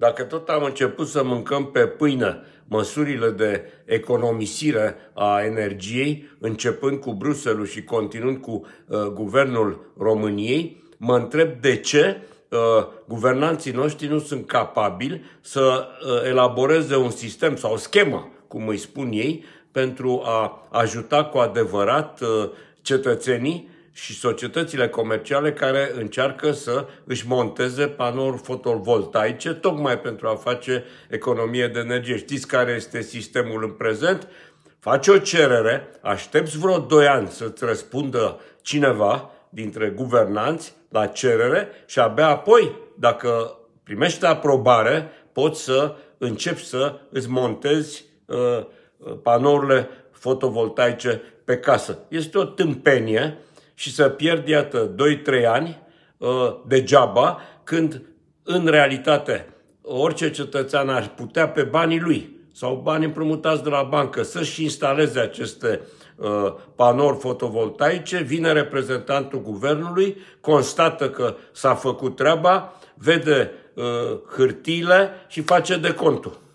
Dacă tot am început să mâncăm pe pâine măsurile de economisire a energiei, începând cu Bruselul și continuând cu uh, guvernul României, mă întreb de ce uh, guvernanții noștri nu sunt capabili să uh, elaboreze un sistem sau o schemă, cum îi spun ei, pentru a ajuta cu adevărat uh, cetățenii și societățile comerciale care încearcă să își monteze panouri fotovoltaice tocmai pentru a face economie de energie. Știți care este sistemul în prezent? Faci o cerere, aștepți vreo 2 ani să-ți răspundă cineva dintre guvernanți la cerere și abia apoi, dacă primești aprobare, poți să începi să îți montezi uh, uh panourile fotovoltaice pe casă. Este o tâmpenie și să pierd, iată, 2-3 ani uh, degeaba, când în realitate orice cetățean ar putea pe banii lui sau bani împrumutați de la bancă să-și instaleze aceste uh, panouri fotovoltaice, vine reprezentantul guvernului, constată că s-a făcut treaba, vede uh, hârtiile și face de contul.